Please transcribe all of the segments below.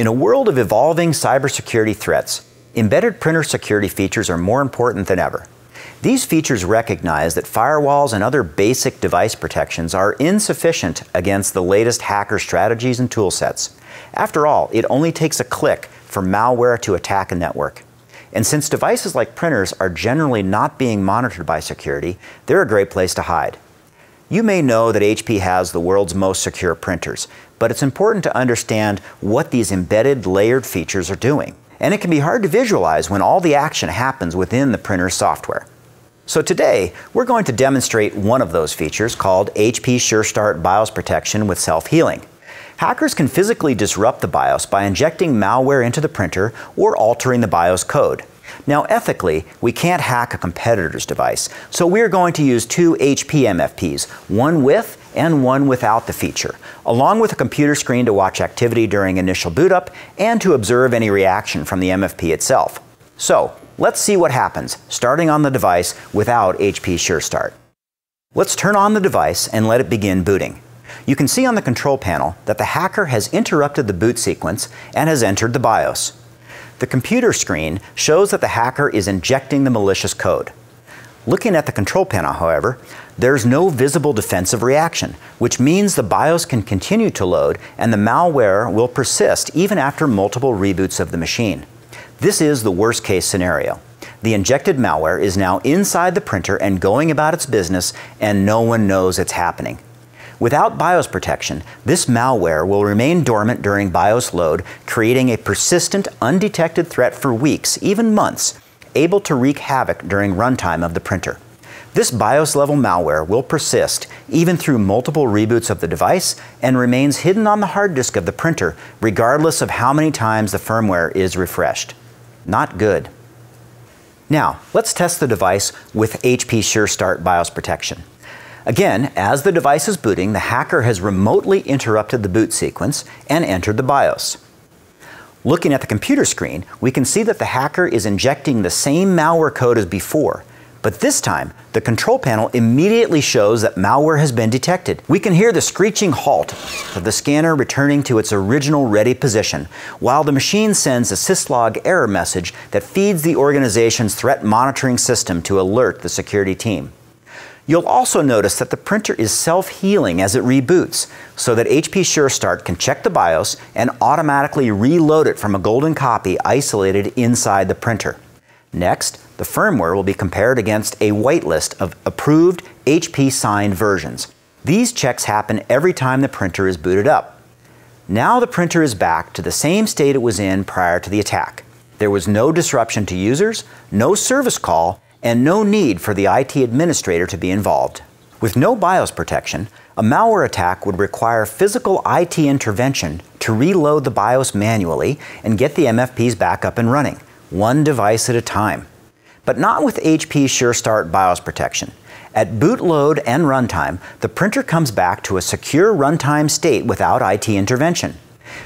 In a world of evolving cybersecurity threats, embedded printer security features are more important than ever. These features recognize that firewalls and other basic device protections are insufficient against the latest hacker strategies and toolsets. After all, it only takes a click for malware to attack a network. And since devices like printers are generally not being monitored by security, they're a great place to hide. You may know that HP has the world's most secure printers, but it's important to understand what these embedded layered features are doing. And it can be hard to visualize when all the action happens within the printer's software. So today, we're going to demonstrate one of those features called HP SureStart BIOS Protection with Self-Healing. Hackers can physically disrupt the BIOS by injecting malware into the printer or altering the BIOS code. Now, ethically, we can't hack a competitor's device, so we are going to use two HP MFPs, one with and one without the feature, along with a computer screen to watch activity during initial boot up and to observe any reaction from the MFP itself. So, let's see what happens starting on the device without HP Sure Start. Let's turn on the device and let it begin booting. You can see on the control panel that the hacker has interrupted the boot sequence and has entered the BIOS. The computer screen shows that the hacker is injecting the malicious code. Looking at the control panel, however, there's no visible defensive reaction, which means the BIOS can continue to load and the malware will persist even after multiple reboots of the machine. This is the worst case scenario. The injected malware is now inside the printer and going about its business, and no one knows it's happening. Without BIOS protection, this malware will remain dormant during BIOS load, creating a persistent, undetected threat for weeks, even months, able to wreak havoc during runtime of the printer. This BIOS level malware will persist even through multiple reboots of the device and remains hidden on the hard disk of the printer, regardless of how many times the firmware is refreshed. Not good. Now, let's test the device with HP SureStart BIOS protection. Again, as the device is booting, the hacker has remotely interrupted the boot sequence and entered the BIOS. Looking at the computer screen, we can see that the hacker is injecting the same malware code as before, but this time, the control panel immediately shows that malware has been detected. We can hear the screeching halt of the scanner returning to its original ready position, while the machine sends a syslog error message that feeds the organization's threat monitoring system to alert the security team. You'll also notice that the printer is self-healing as it reboots, so that HP SureStart can check the BIOS and automatically reload it from a golden copy isolated inside the printer. Next, the firmware will be compared against a whitelist of approved HP signed versions. These checks happen every time the printer is booted up. Now the printer is back to the same state it was in prior to the attack. There was no disruption to users, no service call, and no need for the IT administrator to be involved. With no BIOS protection, a malware attack would require physical IT intervention to reload the BIOS manually and get the MFPs back up and running, one device at a time. But not with HP SureStart BIOS protection. At boot load and runtime, the printer comes back to a secure runtime state without IT intervention.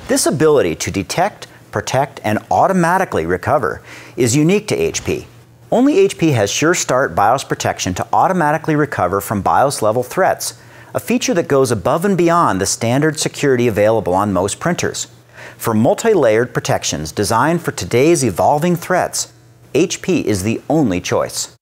This ability to detect, protect, and automatically recover is unique to HP only HP has Sure Start BIOS protection to automatically recover from BIOS level threats, a feature that goes above and beyond the standard security available on most printers. For multi-layered protections designed for today's evolving threats, HP is the only choice.